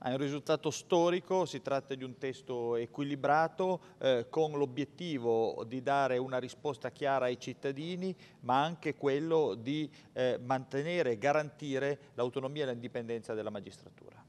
È un risultato storico, si tratta di un testo equilibrato eh, con l'obiettivo di dare una risposta chiara ai cittadini ma anche quello di eh, mantenere e garantire l'autonomia e l'indipendenza della magistratura.